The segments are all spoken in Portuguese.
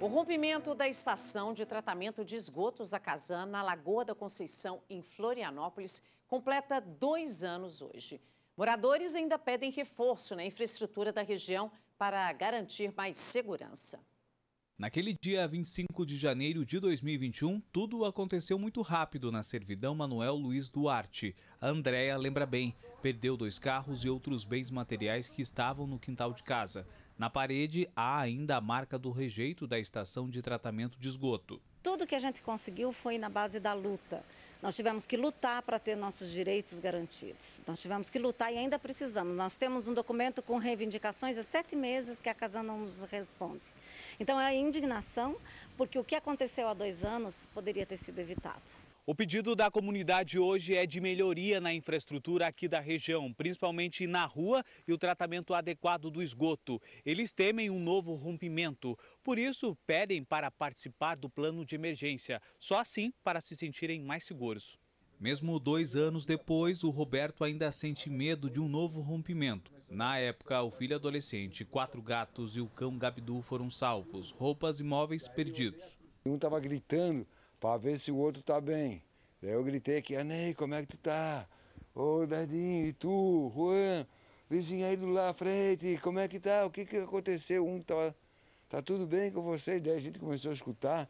O rompimento da estação de tratamento de esgotos da Casan na Lagoa da Conceição, em Florianópolis, completa dois anos hoje. Moradores ainda pedem reforço na infraestrutura da região para garantir mais segurança. Naquele dia 25 de janeiro de 2021, tudo aconteceu muito rápido na servidão Manuel Luiz Duarte. A Andrea lembra bem, perdeu dois carros e outros bens materiais que estavam no quintal de casa. Na parede há ainda a marca do rejeito da estação de tratamento de esgoto. Tudo que a gente conseguiu foi na base da luta. Nós tivemos que lutar para ter nossos direitos garantidos. Nós tivemos que lutar e ainda precisamos. Nós temos um documento com reivindicações há sete meses que a Casa não nos responde. Então é a indignação, porque o que aconteceu há dois anos poderia ter sido evitado. O pedido da comunidade hoje é de melhoria na infraestrutura aqui da região, principalmente na rua e o tratamento adequado do esgoto. Eles temem um novo rompimento, por isso pedem para participar do plano de emergência, só assim para se sentirem mais seguros. Mesmo dois anos depois, o Roberto ainda sente medo de um novo rompimento. Na época, o filho adolescente, quatro gatos e o cão Gabidu foram salvos, roupas e móveis perdidos. Um estava gritando, para ver se o outro tá bem. Daí eu gritei aqui, Anei, como é que tu tá? Ô Dadinho, e tu, Juan, vizinho aí do lá à frente, como é que tá? O que que aconteceu? Um tá, tá tudo bem com vocês? Daí a gente começou a escutar.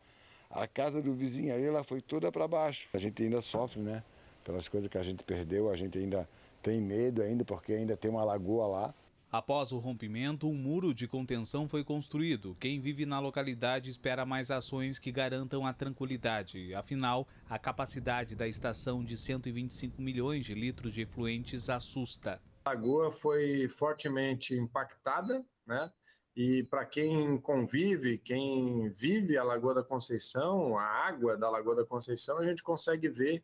A casa do vizinho aí, ela foi toda para baixo. A gente ainda sofre, né? Pelas coisas que a gente perdeu, a gente ainda tem medo ainda, porque ainda tem uma lagoa lá Após o rompimento, um muro de contenção foi construído. Quem vive na localidade espera mais ações que garantam a tranquilidade. Afinal, a capacidade da estação de 125 milhões de litros de efluentes assusta. A lagoa foi fortemente impactada, né? E para quem convive, quem vive a Lagoa da Conceição, a água da Lagoa da Conceição, a gente consegue ver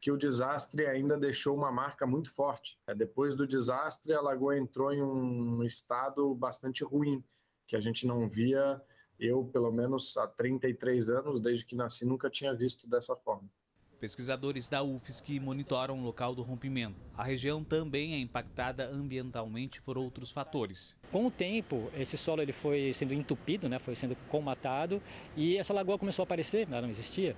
que o desastre ainda deixou uma marca muito forte. É, depois do desastre, a lagoa entrou em um estado bastante ruim, que a gente não via, eu pelo menos há 33 anos, desde que nasci, nunca tinha visto dessa forma. Pesquisadores da UFSC monitoram o local do rompimento. A região também é impactada ambientalmente por outros fatores. Com o tempo, esse solo ele foi sendo entupido, né, foi sendo comatado e essa lagoa começou a aparecer, ela não existia.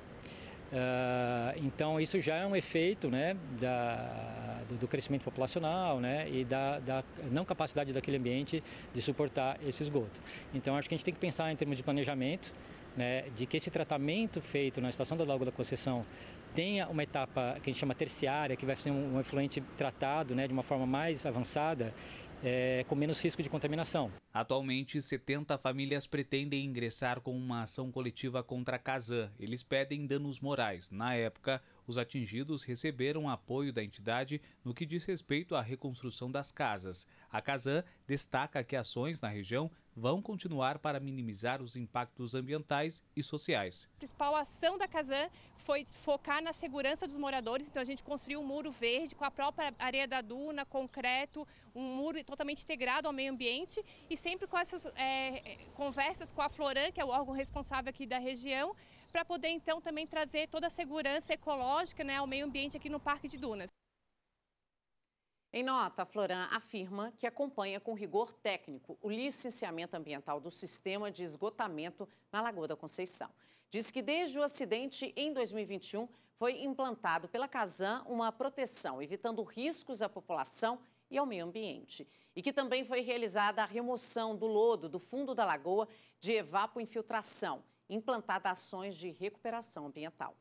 Ah, então isso já é um efeito né, da, do, do, crescimento populacional né, e da, da, não capacidade daquele ambiente de suportar esse esgoto. Então acho que a gente tem que pensar em termos de planejamento, né, de que esse tratamento feito na estação da lagoa da Conceição tenha uma etapa que a gente chama terciária, que vai ser um, um efluente tratado né, de uma forma mais avançada é, com menos risco de contaminação. Atualmente, 70 famílias pretendem ingressar com uma ação coletiva contra a Casan. Eles pedem danos morais. Na época, os atingidos receberam apoio da entidade no que diz respeito à reconstrução das casas. A Casan destaca que ações na região vão continuar para minimizar os impactos ambientais e sociais. A principal ação da Casan foi focar na segurança dos moradores, então a gente construiu um muro verde com a própria areia da duna, concreto, um muro totalmente integrado ao meio ambiente e sempre com essas é, conversas com a Floran, que é o órgão responsável aqui da região, para poder então também trazer toda a segurança ecológica né, ao meio ambiente aqui no Parque de Dunas. Em nota, a Floran afirma que acompanha com rigor técnico o licenciamento ambiental do sistema de esgotamento na Lagoa da Conceição. Diz que desde o acidente em 2021 foi implantado pela Casan uma proteção, evitando riscos à população e ao meio ambiente. E que também foi realizada a remoção do lodo do fundo da lagoa de evapo-infiltração implantada ações de recuperação ambiental.